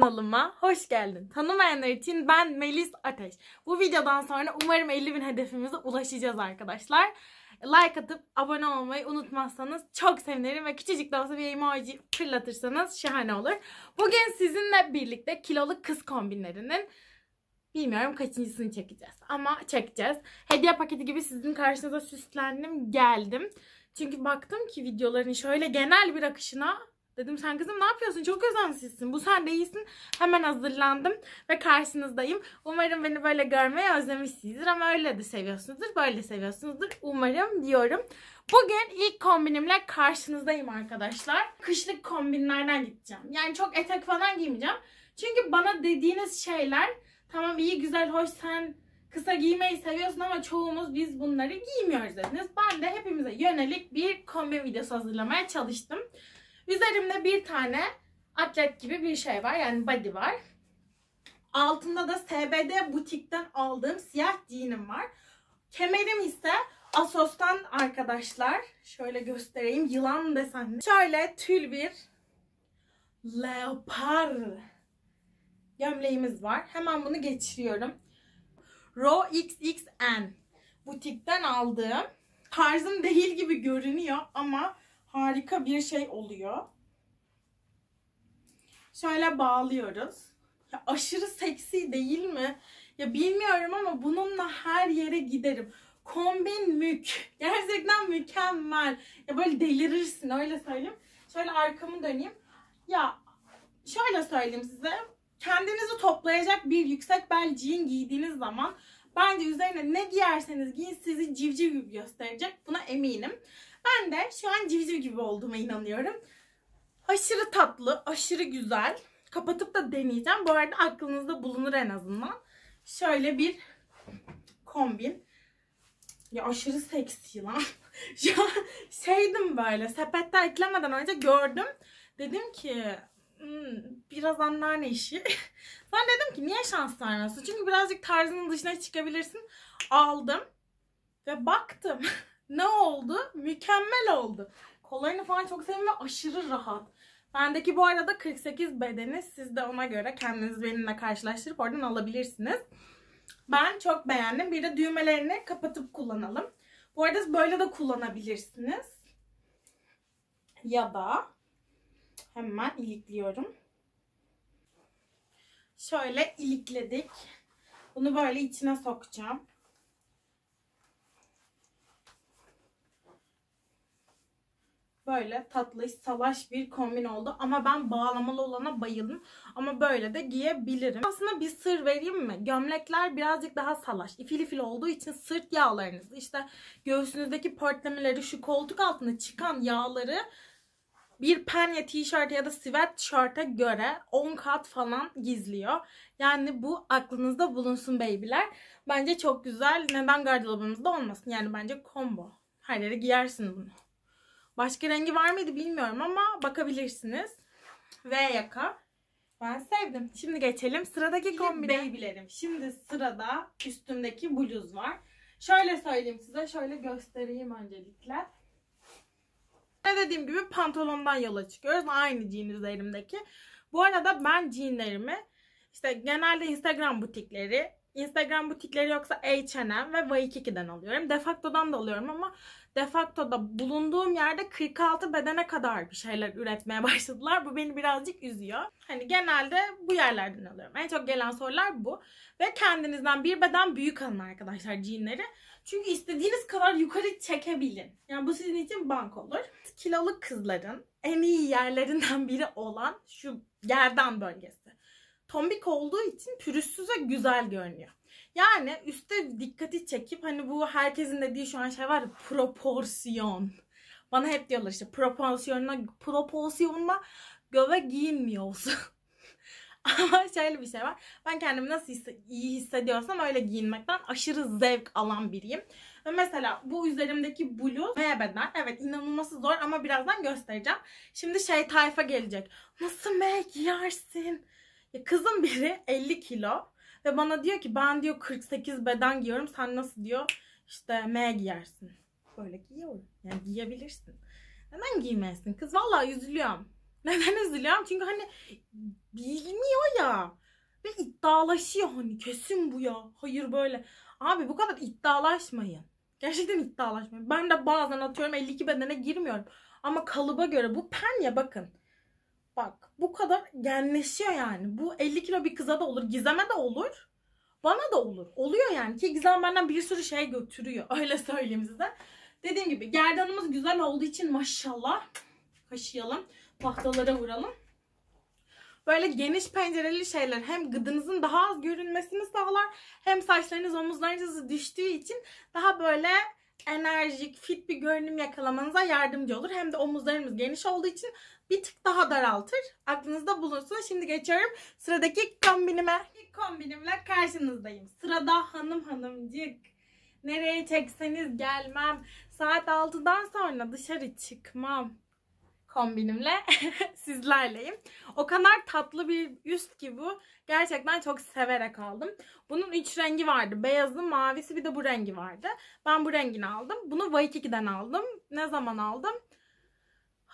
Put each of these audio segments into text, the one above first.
kanalıma hoş geldin. Tanımayanlar için ben Melis Ateş. Bu videodan sonra umarım 50 bin hedefimize ulaşacağız arkadaşlar. Like atıp abone olmayı unutmazsanız çok sevinirim ve küçücük de olsa bir emoji fırlatırsanız şahane olur. Bugün sizinle birlikte kilolu kız kombinlerinin bilmiyorum kaçıncısını çekeceğiz ama çekeceğiz. Hediye paketi gibi sizin karşınıza süslendim geldim. Çünkü baktım ki videoların şöyle genel bir akışına Dedim sen kızım ne yapıyorsun? Çok özensizsin. Bu sen değilsin. Hemen hazırlandım ve karşınızdayım. Umarım beni böyle görmeye özlemişsinizdir ama öyle de seviyorsunuzdur. Böyle seviyorsunuzdur. Umarım diyorum. Bugün ilk kombinimle karşınızdayım arkadaşlar. Kışlık kombinlerden gideceğim. Yani çok etek falan giymeyeceğim. Çünkü bana dediğiniz şeyler tamam iyi güzel hoş sen kısa giymeyi seviyorsun ama çoğumuz biz bunları giymiyoruz dediniz. Ben de hepimize yönelik bir kombin videosu hazırlamaya çalıştım. Üzerimde bir tane atlet gibi bir şey var. Yani body var. Altında da SBD butikten aldığım siyah jean'im var. Kemerim ise Asos'tan arkadaşlar. Şöyle göstereyim. Yılan desenli. Şöyle tül bir leopar gömleğimiz var. Hemen bunu geçiriyorum. Row XXN butikten aldığım tarzım değil gibi görünüyor ama harika bir şey oluyor. Şöyle bağlıyoruz. Ya aşırı seksi değil mi? Ya bilmiyorum ama bununla her yere giderim. Kombin mük. Gerçekten mükemmel. Ya böyle delirirsin öyle söyleyeyim. Şöyle arkamı döneyim. Ya şöyle söyleyeyim size. Kendinizi toplayacak bir yüksek bel jean giydiğiniz zaman bence üzerine ne giyerseniz giyin sizi civciv gibi gösterecek. Buna eminim. Ben de şu an civciv gibi olduğuma inanıyorum. Aşırı tatlı, aşırı güzel. Kapatıp da deneyeceğim. Bu arada aklınızda bulunur en azından. Şöyle bir kombin. Ya aşırı seksi lan. Şu an şeydim böyle sepette eklemeden önce gördüm. Dedim ki hmm, biraz anneanne işi. ben dedim ki niye şans tanrısı? Çünkü birazcık tarzının dışına çıkabilirsin. Aldım ve baktım. Ne oldu? Mükemmel oldu. Kollarını falan çok sevdim ve aşırı rahat. Bendeki bu arada 48 bedeni siz de ona göre kendiniz benimle karşılaştırıp oradan alabilirsiniz. Ben çok beğendim. Bir de düğmelerini kapatıp kullanalım. Bu arada böyle de kullanabilirsiniz. Ya da hemen ilikliyorum. Şöyle ilikledik. Bunu böyle içine sokacağım. Böyle tatlış, salaş bir kombin oldu. Ama ben bağlamalı olana bayıldım. Ama böyle de giyebilirim. Aslında bir sır vereyim mi? Gömlekler birazcık daha salaş. İfil ifil olduğu için sırt yağlarınız, işte göğsünüzdeki pörtlemeleri, şu koltuk altında çıkan yağları bir penye tişörte ya da sivet sweatshirt'e göre 10 kat falan gizliyor. Yani bu aklınızda bulunsun babyler. Bence çok güzel. Neden gardırobunuzda olmasın? Yani bence combo. Her yere giyersin bunu. Başka rengi var mıydı bilmiyorum ama bakabilirsiniz. V yaka. Ben sevdim. Şimdi geçelim sıradaki kombine. Babylerim. Şimdi sırada üstümdeki bluz var. Şöyle söyleyeyim size. Şöyle göstereyim öncelikle. Ne dediğim gibi pantolondan yola çıkıyoruz. Aynı jean üzerimdeki. Bu arada ben jeanlerimi işte genelde Instagram butikleri Instagram butikleri yoksa H&M ve Y2'den alıyorum. Defacto'dan da alıyorum ama defakto da bulunduğum yerde 46 bedene kadar bir şeyler üretmeye başladılar. Bu beni birazcık üzüyor. Hani genelde bu yerlerden alıyorum. En çok gelen sorular bu. Ve kendinizden bir beden büyük alın arkadaşlar jeanleri. Çünkü istediğiniz kadar yukarı çekebilin. Yani bu sizin için bank olur. Kiloluk kızların en iyi yerlerinden biri olan şu gerdan bölgesi. Tombik olduğu için pürüzsüz ve güzel görünüyor. Yani üstte dikkati çekip hani bu herkesin dediği şu an şey var proporsiyon. Bana hep diyorlar işte proporsiyonla proporsiyonuna göve giyinmiyorsun. Ama şöyle bir şey var. Ben kendimi nasıl hisse, iyi hissediyorsam öyle giyinmekten aşırı zevk alan biriyim. Ve mesela bu üzerimdeki bluz V beden. Evet inanılması zor ama birazdan göstereceğim. Şimdi şey tayfa gelecek. Nasıl M giyersin? Ya kızım biri 50 kilo. Ve bana diyor ki ben diyor 48 beden giyiyorum. Sen nasıl diyor işte M giyersin. Böyle giyiyorum. Yani giyebilirsin. Neden giymeyesin kız? Valla üzülüyorum. Neden üzülüyorum? Çünkü hani bilmiyor ya. Ve iddialaşıyor hani kesin bu ya. Hayır böyle. Abi bu kadar iddialaşmayın. Gerçekten iddialaşmayın. Ben de bazen atıyorum 52 bedene girmiyorum. Ama kalıba göre bu pen ya bakın. Bak bu kadar genleşiyor yani. Bu 50 kilo bir kıza da olur. Gizem'e de olur. Bana da olur. Oluyor yani ki Gizem benden bir sürü şey götürüyor. Öyle söyleyeyim size. Dediğim gibi gerdanımız güzel olduğu için maşallah kaşıyalım. Tahtalara vuralım. Böyle geniş pencereli şeyler hem gıdınızın daha az görünmesini sağlar hem saçlarınız omuzlarınızı düştüğü için daha böyle enerjik, fit bir görünüm yakalamanıza yardımcı olur. Hem de omuzlarımız geniş olduğu için bir tık daha daraltır. Aklınızda bulunsun. Şimdi geçiyorum sıradaki kombinime. İlk kombinimle karşınızdayım. Sırada hanım hanımcık. Nereye çekseniz gelmem. Saat 6'dan sonra dışarı çıkmam kombinimle sizlerleyim. O kadar tatlı bir üst ki bu. Gerçekten çok severek aldım. Bunun üç rengi vardı. Beyazı, mavisi bir de bu rengi vardı. Ben bu rengini aldım. Bunu Waikiki'den aldım. Ne zaman aldım?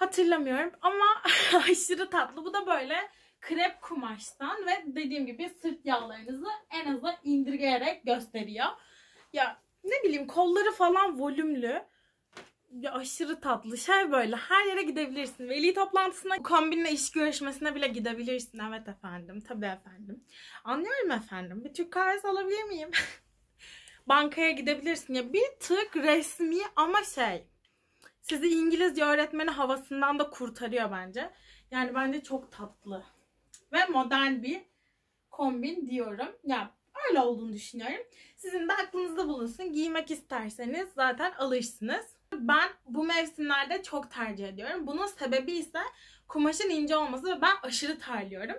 Hatırlamıyorum ama aşırı tatlı. Bu da böyle krep kumaştan ve dediğim gibi sırt yağlarınızı en aza indirgeyerek gösteriyor. Ya ne bileyim kolları falan volümlü. Ya aşırı tatlı şey böyle her yere gidebilirsin. Veli toplantısına kombinle iş görüşmesine bile gidebilirsin. Evet efendim tabii efendim. Anlıyorum efendim bir Türk kahvesi alabilir miyim? Bankaya gidebilirsin ya bir tık resmi ama şey sizi İngilizce öğretmeni havasından da kurtarıyor bence. Yani bence çok tatlı ve modern bir kombin diyorum. Ya öyle olduğunu düşünüyorum. Sizin de aklınızda bulunsun. Giymek isterseniz zaten alışsınız. Ben bu mevsimlerde çok tercih ediyorum. Bunun sebebi ise kumaşın ince olması ve ben aşırı terliyorum.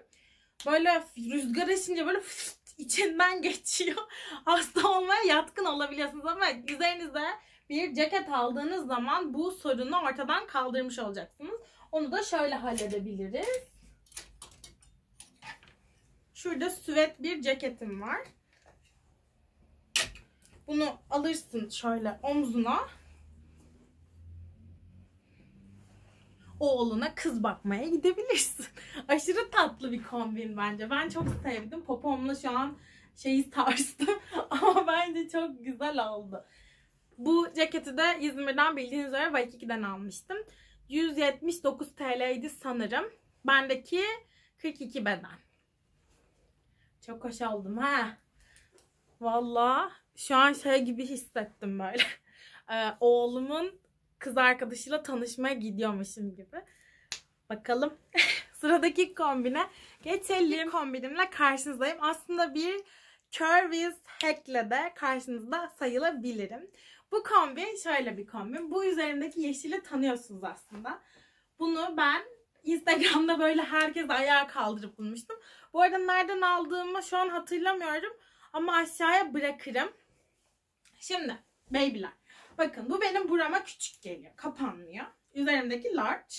Böyle rüzgar esince böyle içinden geçiyor. Hasta olmaya yatkın olabiliyorsunuz ama üzerinizde bir ceket aldığınız zaman bu sorunu ortadan kaldırmış olacaksınız. Onu da şöyle halledebiliriz. Şurada süvet bir ceketim var. Bunu alırsın şöyle omzuna. oğluna kız bakmaya gidebilirsin. Aşırı tatlı bir kombin bence. Ben çok sevdim. Popomla şu an şeyi tarzda ama bence çok güzel oldu. Bu ceketi de İzmir'den bildiğiniz üzere Y2'den almıştım. 179 TL'ydi sanırım. Bendeki 42 beden. Çok hoş oldum ha. Valla şu an şey gibi hissettim böyle. Ee, oğlumun kız arkadaşıyla tanışmaya gidiyormuşum gibi. Bakalım. Sıradaki kombine geçelim. Kombinimle karşınızdayım. Aslında bir Curvis Hack'le de karşınızda sayılabilirim. Bu kombi şöyle bir kombi. Bu üzerindeki yeşili tanıyorsunuz aslında. Bunu ben Instagram'da böyle herkes ayağa kaldırıp bulmuştum. Bu arada nereden aldığımı şu an hatırlamıyorum. Ama aşağıya bırakırım. Şimdi babyler. Bakın bu benim burama küçük geliyor. Kapanmıyor. Üzerimdeki large.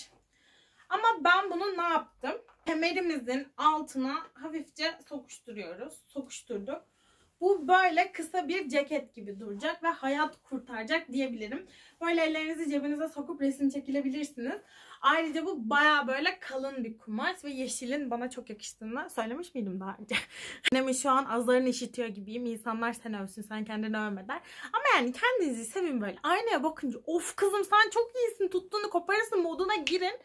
Ama ben bunu ne yaptım? Kemerimizin altına hafifçe sokuşturuyoruz. Sokuşturduk. Bu böyle kısa bir ceket gibi duracak ve hayat kurtaracak diyebilirim. Böyle ellerinizi cebinize sokup resim çekilebilirsiniz. Ayrıca bu baya böyle kalın bir kumaş ve yeşilin bana çok yakıştığını söylemiş miydim daha önce? Annemi şu an azlarını işitiyor gibiyim. İnsanlar sen övsün, sen kendini övmeder. Ama yani kendinizi sevin böyle. Aynaya bakınca of kızım sen çok iyisin tuttuğunu koparırsın moduna girin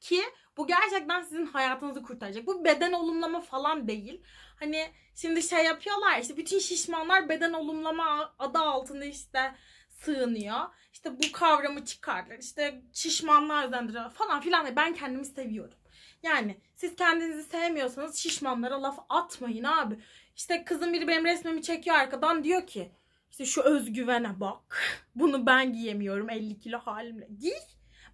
ki bu gerçekten sizin hayatınızı kurtaracak. Bu beden olumlama falan değil. Hani şimdi şey yapıyorlar işte bütün şişmanlar beden olumlama adı altında işte sığınıyor. İşte bu kavramı çıkarlar İşte şişmanlar özendiriyor falan filan. Ben kendimi seviyorum. Yani siz kendinizi sevmiyorsanız şişmanlara laf atmayın abi. İşte kızın biri benim resmimi çekiyor arkadan diyor ki işte şu özgüvene bak. Bunu ben giyemiyorum 50 kilo halimle. Giy.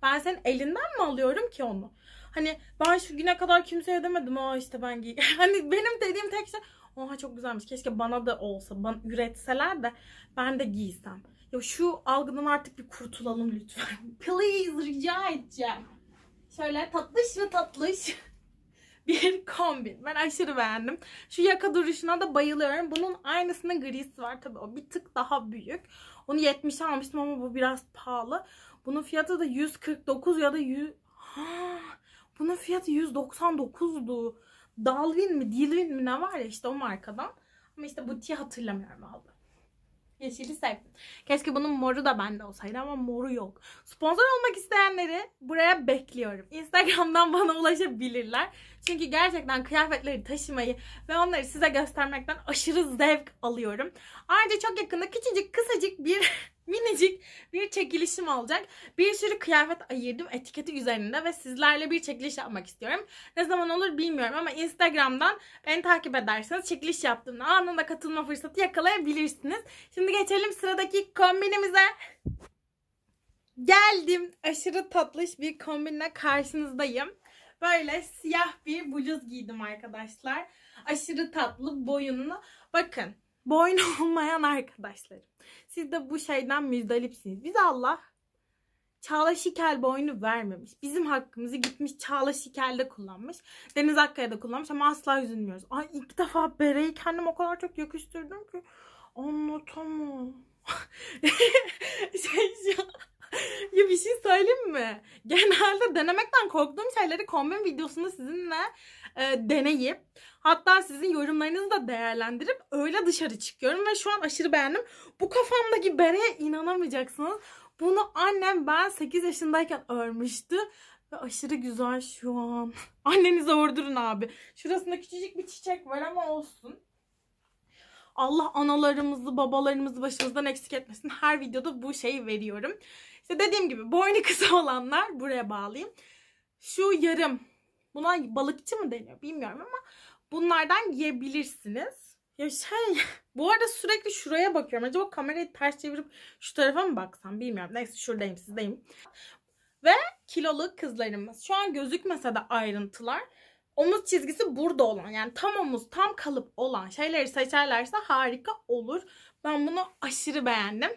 Ben senin elinden mi alıyorum ki onu? Hani ben şu güne kadar kimseye demedim. Aa işte ben giy. hani benim dediğim tek şey oha çok güzelmiş. Keşke bana da olsa. Bana üretseler de ben de giysem. Ya şu algıdan artık bir kurtulalım lütfen. Please rica edeceğim. Şöyle tatlış mı tatlış bir kombin. Ben aşırı beğendim. Şu yaka duruşuna da bayılıyorum. Bunun aynısının grisi var. Tabii o bir tık daha büyük. Onu 70'e almıştım ama bu biraz pahalı. Bunun fiyatı da 149 ya da 100... Bunun fiyatı 199'du. Dalvin mi Dilvin mi ne var ya işte o markadan. Ama işte butiği hatırlamıyorum aldım. Yeşili sevdim. Keşke bunun moru da bende olsaydı ama moru yok. Sponsor olmak isteyenleri buraya bekliyorum. Instagram'dan bana ulaşabilirler. Çünkü gerçekten kıyafetleri taşımayı ve onları size göstermekten aşırı zevk alıyorum. Ayrıca çok yakında küçücük kısacık bir minicik bir çekilişim olacak. Bir sürü kıyafet ayırdım etiketi üzerinde ve sizlerle bir çekiliş yapmak istiyorum. Ne zaman olur bilmiyorum ama Instagram'dan beni takip ederseniz çekiliş yaptığımda anında katılma fırsatı yakalayabilirsiniz. Şimdi geçelim sıradaki kombinimize. Geldim. Aşırı tatlış bir kombinle karşınızdayım. Böyle siyah bir bluz giydim arkadaşlar. Aşırı tatlı boyunlu. Bakın boynu olmayan arkadaşlarım. Siz de bu şeyden müjdalipsiniz. Biz Allah Çağla Şikel boynu vermemiş. Bizim hakkımızı gitmiş Çağla Şikel'de kullanmış. Deniz Akkaya'da kullanmış ama asla üzülmüyoruz. Ay ilk defa bereyi kendim o kadar çok yakıştırdım ki anlatamam. şey şu ya bir şey söyleyeyim mi? Genelde denemekten korktuğum şeyleri kombin videosunda sizinle e, deneyip hatta sizin yorumlarınızı da değerlendirip öyle dışarı çıkıyorum ve şu an aşırı beğendim. Bu kafamdaki bereye inanamayacaksınız. Bunu annem ben 8 yaşındayken örmüştü. Ve aşırı güzel şu an. Annenize vurdurun abi. Şurasında küçücük bir çiçek var ama olsun. Allah analarımızı, babalarımızı başımızdan eksik etmesin. Her videoda bu şeyi veriyorum. İşte dediğim gibi boynu kısa olanlar buraya bağlayayım. Şu yarım buna balıkçı mı deniyor bilmiyorum ama bunlardan yiyebilirsiniz. Ya şey bu arada sürekli şuraya bakıyorum. Acaba kamerayı ters çevirip şu tarafa mı baksam bilmiyorum. Neyse şuradayım sizdeyim. Ve kilolu kızlarımız. Şu an gözükmese de ayrıntılar omuz çizgisi burada olan yani tam omuz tam kalıp olan şeyleri seçerlerse harika olur. Ben bunu aşırı beğendim.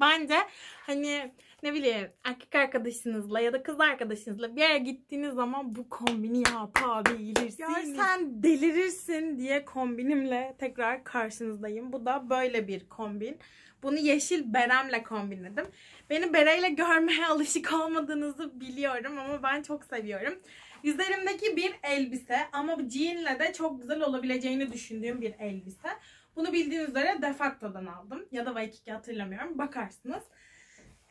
Bence hani ne bileyim erkek arkadaşınızla ya da kız arkadaşınızla bir yere gittiğiniz zaman bu kombini yapabilirsiniz. Ya sen delirirsin diye kombinimle tekrar karşınızdayım. Bu da böyle bir kombin. Bunu yeşil beremle kombinledim. Beni bereyle görmeye alışık olmadığınızı biliyorum ama ben çok seviyorum. Üzerimdeki bir elbise ama jeanle de çok güzel olabileceğini düşündüğüm bir elbise. Bunu bildiğiniz üzere Defacto'dan aldım. Ya da Waikiki hatırlamıyorum. Bakarsınız.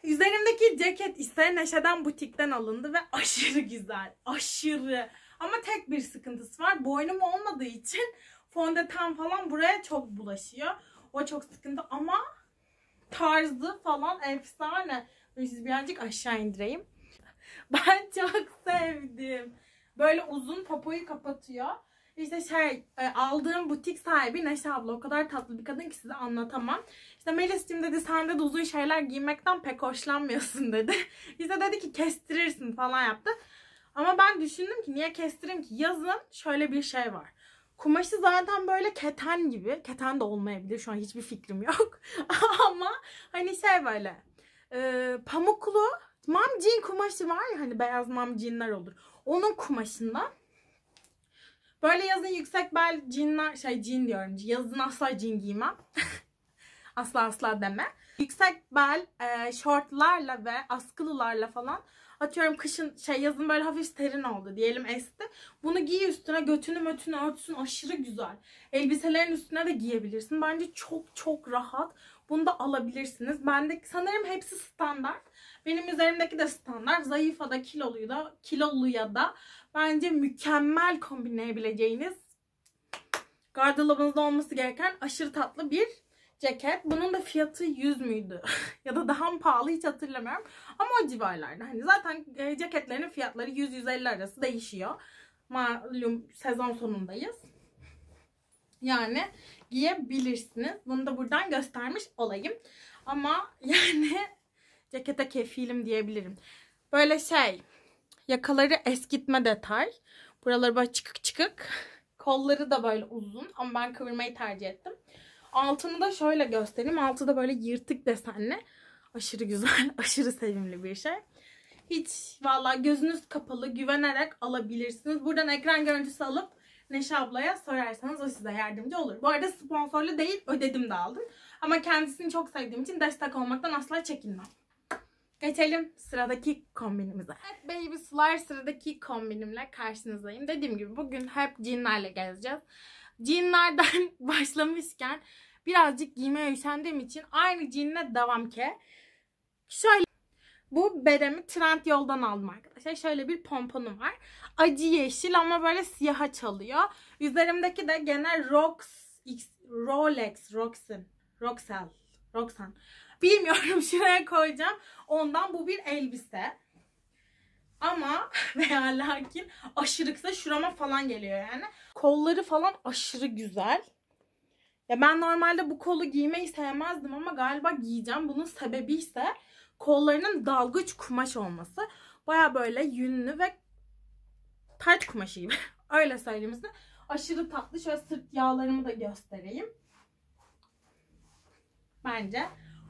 Üzerimdeki ceket ise Neşe'den butikten alındı ve aşırı güzel. Aşırı. Ama tek bir sıkıntısı var. Boynum olmadığı için fondöten falan buraya çok bulaşıyor. O çok sıkıntı ama tarzı falan efsane. Siz birazcık aşağı indireyim. Ben çok sevdim. Böyle uzun popoyu kapatıyor. İşte şey e, aldığım butik sahibi Neşe abla o kadar tatlı bir kadın ki size anlatamam. İşte Melis'cim dedi sende de uzun şeyler giymekten pek hoşlanmıyorsun dedi. İşte dedi ki kestirirsin falan yaptı. Ama ben düşündüm ki niye kestireyim ki yazın şöyle bir şey var. Kumaşı zaten böyle keten gibi. Keten de olmayabilir şu an hiçbir fikrim yok. Ama hani şey böyle e, pamuklu mam jean kumaşı var ya hani beyaz mam jeanler olur. Onun kumaşından Böyle yazın yüksek bel cinler, şey cin diyorum. Yazın asla cin giymem. asla asla deme. Yüksek bel e, şortlarla ve askılılarla falan atıyorum kışın şey yazın böyle hafif terin oldu diyelim esti. Bunu giy üstüne götünü mötünü örtsün aşırı güzel. Elbiselerin üstüne de giyebilirsin. Bence çok çok rahat. Bunu da alabilirsiniz. Bende sanırım hepsi standart. Benim üzerimdeki de standart. Zayıfa da kiloluyu da kiloluya da bence mükemmel kombinleyebileceğiniz gardırobunuzda olması gereken aşırı tatlı bir ceket. Bunun da fiyatı 100 müydü? ya da daha mı pahalı hiç hatırlamıyorum. Ama o civarlarda. Hani zaten e, ceketlerin fiyatları 100-150 arası değişiyor. Malum sezon sonundayız. Yani giyebilirsiniz. Bunu da buradan göstermiş olayım. Ama yani cekete kefilim diyebilirim. Böyle şey yakaları eskitme detay. Buraları böyle çıkık çıkık. Kolları da böyle uzun ama ben kıvırmayı tercih ettim. Altını da şöyle göstereyim. Altı da böyle yırtık desenli. Aşırı güzel, aşırı sevimli bir şey. Hiç valla gözünüz kapalı güvenerek alabilirsiniz. Buradan ekran görüntüsü alıp Neşe ablaya sorarsanız o size yardımcı olur. Bu arada sponsorlu değil ödedim de aldım. Ama kendisini çok sevdiğim için destek olmaktan asla çekinmem. Geçelim sıradaki kombinimize. Hep Baby Sular sıradaki kombinimle karşınızdayım. Dediğim gibi bugün hep jeanlerle gezeceğiz. Jeanlerden başlamışken birazcık giymeye üşendiğim için aynı jeanle devam ke. Şöyle bu beremi trend yoldan aldım arkadaşlar. Şöyle bir pomponu var. Acı yeşil ama böyle siyaha çalıyor. Üzerimdeki de gene Rox, X, Rolex, Roxin, Roxel, Roxan. Bilmiyorum şuraya koyacağım. Ondan bu bir elbise. Ama veya lakin aşırı kısa şurama falan geliyor yani. Kolları falan aşırı güzel. Ya ben normalde bu kolu giymeyi sevmezdim ama galiba giyeceğim. Bunun sebebi ise kollarının dalgıç kumaş olması. Baya böyle yünlü ve tayt kumaşı gibi. Öyle söyleyeyim Aşırı tatlı. Şöyle sırt yağlarımı da göstereyim. Bence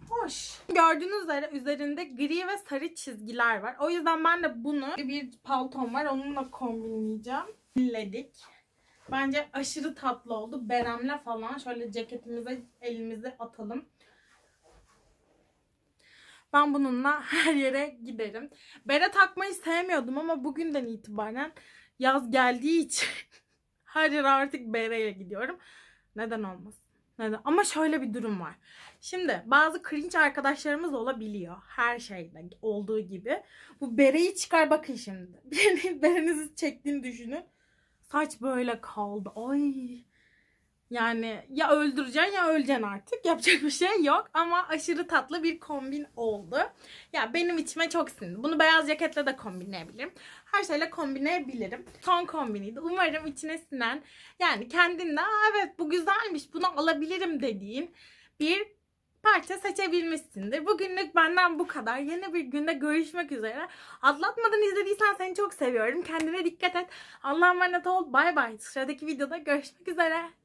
hoş. Gördüğünüz üzere üzerinde gri ve sarı çizgiler var. O yüzden ben de bunu bir palton var. Onunla kombinleyeceğim. Ledik. Bence aşırı tatlı oldu. Beremle falan şöyle ceketimize elimizi atalım. Ben bununla her yere giderim. Bere takmayı sevmiyordum ama bugünden itibaren yaz geldiği için her yere artık bereyle gidiyorum. Neden olmasın? Neden? Ama şöyle bir durum var. Şimdi bazı cringe arkadaşlarımız olabiliyor. Her şeyde olduğu gibi. Bu bereyi çıkar bakın şimdi. Berenizi çektiğini düşünün. Saç böyle kaldı. Ay yani ya öldüreceksin ya öleceksin artık. Yapacak bir şey yok ama aşırı tatlı bir kombin oldu. Ya benim içime çok sindi. Bunu beyaz ceketle de kombinleyebilirim. Her şeyle kombinleyebilirim. Son kombiniydi. Umarım içine sinen yani kendinde evet bu güzelmiş bunu alabilirim dediğin bir parça seçebilmişsindir. Bugünlük benden bu kadar. Yeni bir günde görüşmek üzere. Atlatmadın izlediysen seni çok seviyorum. Kendine dikkat et. Allah'a emanet ol. Bay bay. Sıradaki videoda görüşmek üzere.